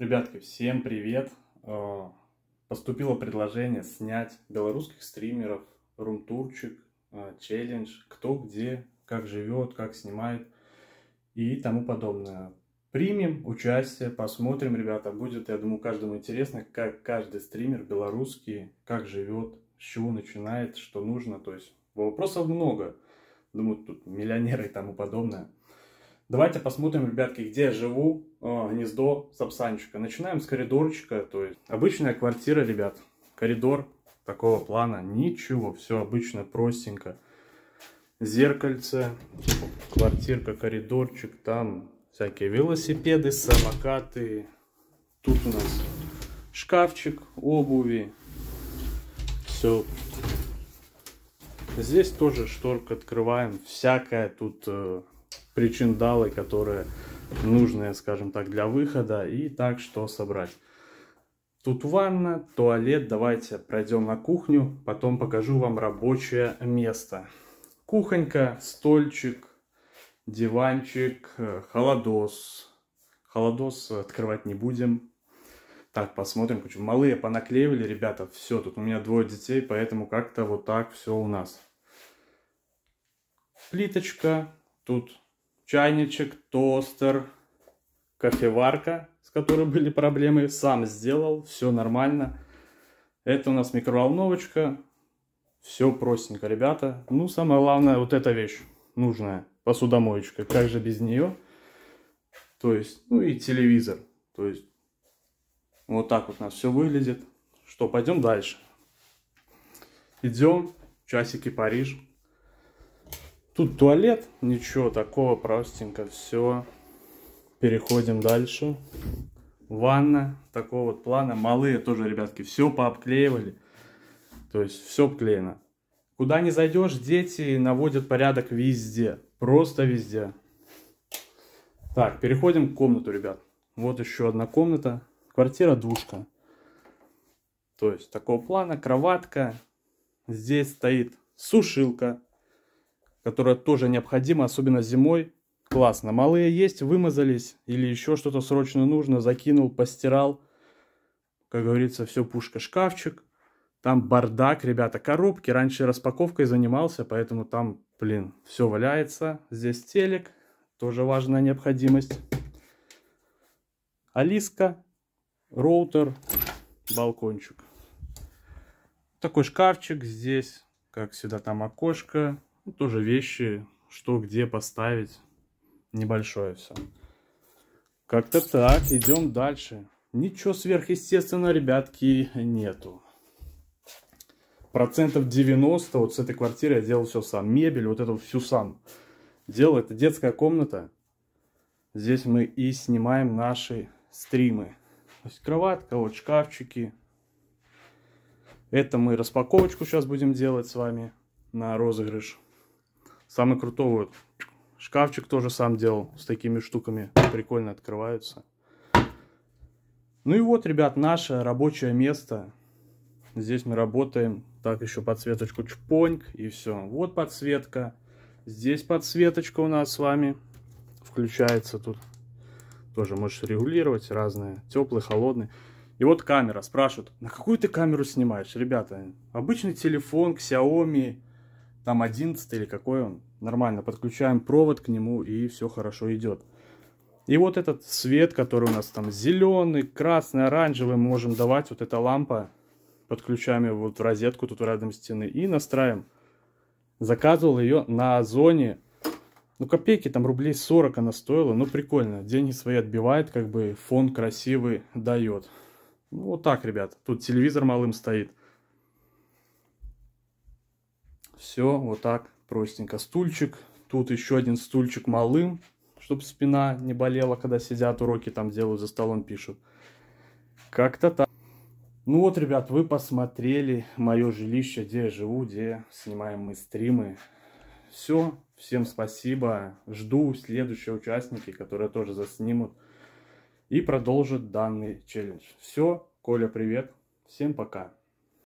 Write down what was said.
Ребятки, всем привет! Э, поступило предложение снять белорусских стримеров, румтурчик, челлендж, э, кто где, как живет, как снимает и тому подобное. Примем участие, посмотрим, ребята, будет, я думаю, каждому интересно, как каждый стример белорусский, как живет, с чего начинает, что нужно, то есть вопросов много, думаю, тут миллионеры и тому подобное. Давайте посмотрим, ребятки, где я живу, а, гнездо сапсанчика. Начинаем с коридорчика, то есть обычная квартира, ребят. Коридор такого плана, ничего, все обычно простенько. Зеркальце, квартирка, коридорчик, там всякие велосипеды, самокаты. Тут у нас шкафчик, обуви, все. Здесь тоже шторка открываем, всякая тут э, причин причиндалы, которые нужны, скажем так, для выхода и так что собрать. Тут ванна, туалет, давайте пройдем на кухню, потом покажу вам рабочее место. Кухонька, стольчик, диванчик, э, холодос. Холодос открывать не будем. Так, посмотрим. Малые понаклеивали, ребята, все, тут у меня двое детей, поэтому как-то вот так все у нас. Плиточка, тут чайничек, тостер, кофеварка, с которой были проблемы. Сам сделал, все нормально. Это у нас микроволновочка. Все простенько, ребята. Ну, самое главное, вот эта вещь нужная. Посудомоечка. Как же без нее? То есть, ну и телевизор. То есть, вот так вот у нас все выглядит. Что, пойдем дальше. Идем. Часики Париж. Тут туалет, ничего такого, простенько все. Переходим дальше. Ванна такого вот плана. Малые тоже, ребятки, все пообклеивали. То есть все обклеено. Куда не зайдешь, дети наводят порядок везде. Просто везде. Так, переходим к комнату, ребят. Вот еще одна комната. Квартира двушка. То есть такого плана, кроватка. Здесь стоит сушилка которая тоже необходима, особенно зимой. Классно. Малые есть, вымазались или еще что-то срочно нужно, закинул, постирал. Как говорится, все пушка-шкафчик. Там бардак, ребята, коробки. Раньше распаковкой занимался, поэтому там, блин, все валяется. Здесь телек, тоже важная необходимость. Алиска, роутер, балкончик. Такой шкафчик здесь, как всегда, там окошко, тоже вещи, что где поставить. Небольшое все. Как-то так, идем дальше. Ничего сверхъестественного, ребятки, нету. Процентов 90 вот с этой квартиры я делал все сам. Мебель, вот эту всю сам. Делал это детская комната. Здесь мы и снимаем наши стримы. То есть кроватка, вот шкафчики. Это мы распаковочку сейчас будем делать с вами на розыгрыш. Самый крутой вот шкафчик тоже сам делал с такими штуками. Прикольно открываются. Ну и вот, ребят, наше рабочее место. Здесь мы работаем. Так, еще подсветочку чпоньк и все. Вот подсветка. Здесь подсветочка у нас с вами включается тут. Тоже можешь регулировать разные. Теплый, холодный. И вот камера. Спрашивают, на какую ты камеру снимаешь? Ребята, обычный телефон, Xiaomi там 11 или какой он, нормально, подключаем провод к нему и все хорошо идет. И вот этот свет, который у нас там зеленый, красный, оранжевый, мы можем давать, вот эта лампа, подключаем ее вот в розетку тут рядом стены и настраиваем. Заказывал ее на Озоне, ну копейки, там рублей 40 она стоила, ну прикольно, деньги свои отбивает, как бы фон красивый дает. Ну вот так, ребят, тут телевизор малым стоит. Все вот так простенько. Стульчик. Тут еще один стульчик малым, чтобы спина не болела, когда сидят, уроки там делают, за столом пишут. Как-то так. Ну вот, ребят, вы посмотрели мое жилище, где я живу, где снимаем мы стримы. Все, всем спасибо. Жду следующие участники, которые тоже заснимут и продолжат данный челлендж. Все, Коля, привет. Всем пока.